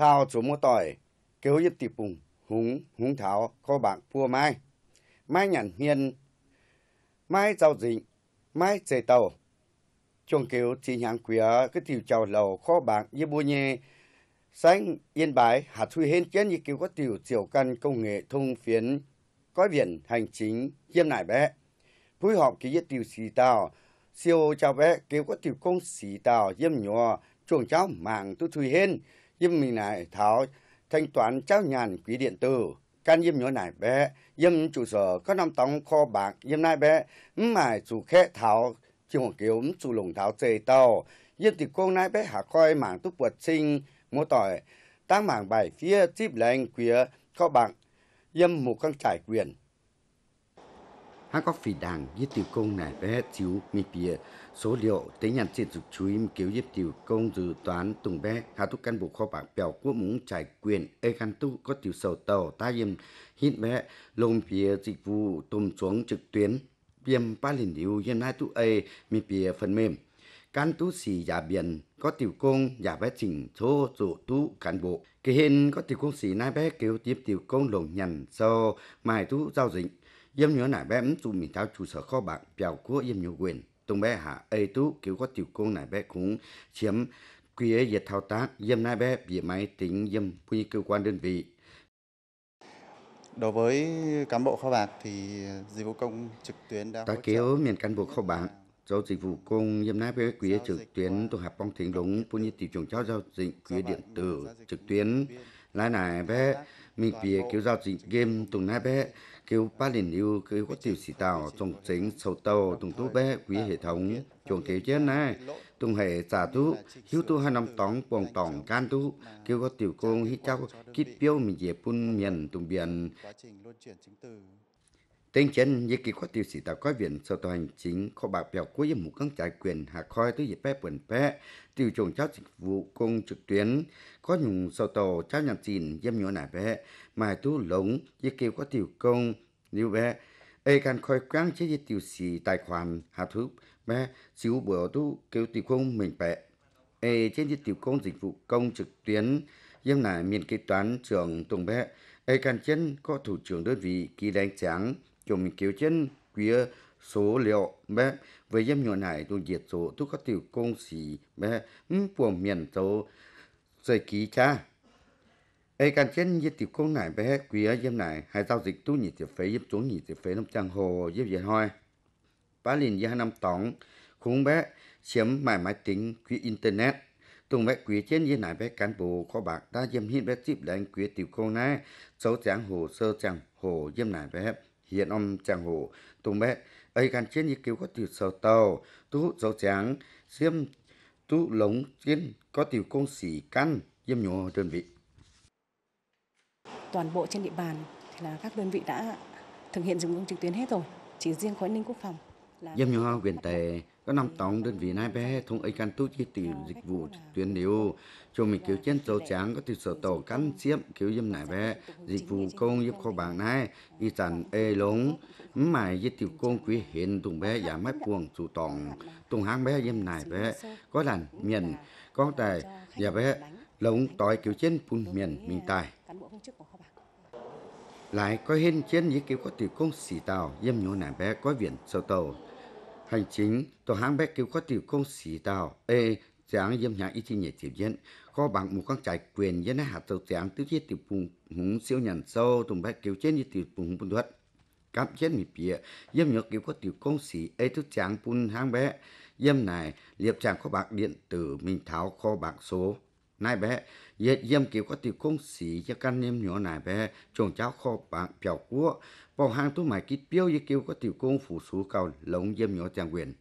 thao chủ mua tỏi kéo yếp tì bùng húng húng tháo kho bạc vua mai mai nhàn hiền mai giao dịnh mai dề tàu chuồng kéo chỉ nhãn quía cái tiểu chào lầu kho bạc yếp bùa nhẹ sáng yên bái hạt thuy hên chén như kiểu có tiểu tiểu căn công nghệ thông phiến có viện hành chính hiêm nải bé phối họp ký yết tiểu xì tàu siêu chào bé kiểu có tiểu công xì tàu hiêm nhỏ chuồng cháu mạng tu thuy hên yếm mình này tháo thanh toán trao nhàn quý điện tử can yếm nhớ này bé yếm trụ sở có năm tóng kho bạc yếm này bé mà chủ khẽ tháo chỉ hồng kiểu chủ lùng tháo chê tàu yếm thì cô này bé hạ coi mảng túc vật sinh mua tỏi tăng mảng bài phía tiếp lệnh quía kho bạc yếm một căn trải quyền hắn có phỉ đảng giết tiểu công này với hết chiếu mi bìa số liệu tế nhận diện dục chú ý cứu giết tiểu công dự toán tùng bé hà tu cán bộ kho bạc bèo quốc muốn trải quyền ê khăn tu có tiểu sầu tàu ta yêm hít bé lông bìa dịch vụ tùm xuống trực tuyến viêm ba liền điều hiện hai tu ê mi bìa phần mềm cán tu xì giả biển có tiểu công giả bé chỉnh số dụ tu cán bộ kỳ hiện có tiểu công xì nai bé kêu tiếp tiểu công lồng nhằn sau so, mài tu giao dịch yếm nhớ nải bé ấm tu mình thao chủ sở kho bạc bèo của yếm nhớ quyền tung bé hạ ê tú kiểu có tiểu công nải bé cũng chiếm quy ấy dệt thao tác yếm nải bé bị máy tính yếm quy cơ quan đơn vị Đối với cán bộ kho bạc thì dịch vụ công trực tuyến đã Ta kéo miền cán bộ kho bạc do dịch vụ công yếm nái bé quý trực tuyến tổ hợp bong thính đúng cũng như tiểu trường cho giao dịch quý điện tử trực tuyến lại này bé mình bia kiểu giao dịch game tuần nai bé kiểu ba liền yêu kiểu có tiểu sĩ tàu trong chính sầu tàu tùng tú bé quý hệ thống chuồng kiểu chết này tùng hệ giả tú hiếu tú hai năm tóng quòng tòng can tú kiểu có tiểu công hít cháu kít biêu mình dẹp bun miền tuần biển Tên chân như kỳ có tiêu sĩ tạo có viện sở tòa hành chính có bạc bèo cuối một các trải quyền hạ khói tới dịp phép quần phép tiêu chuẩn cho dịch vụ công trực tuyến có những sở tổ trao nhận xin dâm nhỏ nải vẽ mà tu lống như kỳ có tiêu công lưu vẽ ê can khói quán chế dịch tiêu sĩ tài khoản hạ thứ vẽ xíu bữa tu kêu tiêu công mình vẽ ê trên dịch tiêu công dịch vụ công trực tuyến dâm nải miền kế toán trường tùng vẽ ê can chân có thủ trưởng đơn vị kỳ đánh tráng chùm kiểu chân quía số liệu bé với dâm nhuận này tôi diệt số tôi có tiểu công sĩ bé của miền số rời ký cha ấy can chân diệt tiểu công này bé quía dâm này hai giao dịch tôi nhị tiểu phế dâm xuống nhị tiểu phế năm trang hồ dâm diệt hoi ba liền gia năm tổng khung bé chiếm mãi máy tính quỹ internet tùng bé quỹ trên như này bé cán bộ có bạc ta dâm hiện bé tiếp đánh quỹ tiểu công này xấu trang hồ sơ trang hồ dâm này bé hiện ông chàng hồ tù mẹ ấy gan chiến như kiểu có tiểu sầu tàu tú dấu tráng xiêm tú lống chiến có tiểu công sĩ căn diêm nhổ đơn vị toàn bộ trên địa bàn thì là các đơn vị đã thực hiện dùng công trực tuyến hết rồi chỉ riêng khối ninh quốc phòng là... diêm nhổ huyền tề có năm tổng đơn vị nai bé thông ấy căn tu chi tỷ dịch vụ tuyến nếu cho mình kiểu chân tàu trắng có từ sở tổ cắn xiêm kiểu dâm nải bé dịch vụ công giúp kho bảng này y sản ê lống mãi với tiểu công quý hiện tùng bé giả mái buồng chủ tổng tùng hang bé dâm nải bé có đàn miền có tài giả bé lống tỏi kiểu chân phun miền mình tài lại có hên trên với kiểu có tiểu công xì tàu dâm nhổ nải bé có viện sở tàu hành chính tổ hãng bé cứu có tiểu công sĩ tạo ê giáng dâm nhà ít nhẹ tiểu dân có bằng một con trái quyền dân hạ tàu giáng tứ chiết tiểu vùng húng siêu nhận sâu tùng bé cứu trên như tiểu vùng bùn thuật cắm chết mịp bịa dâm nhớ cứu có tiểu công sĩ ê thức tráng bùn hãng bé dâm này liệp tràng kho bạc điện tử mình tháo kho bạc số nai bé yết yếm kiểu có tiêu công sĩ cho căn niêm nhỏ này bé chồng cháu kho bạn bèo cua bảo hàng tu mày kít biêu yết kiểu có tiêu công phụ số cầu lồng yếm nhỏ trang quyền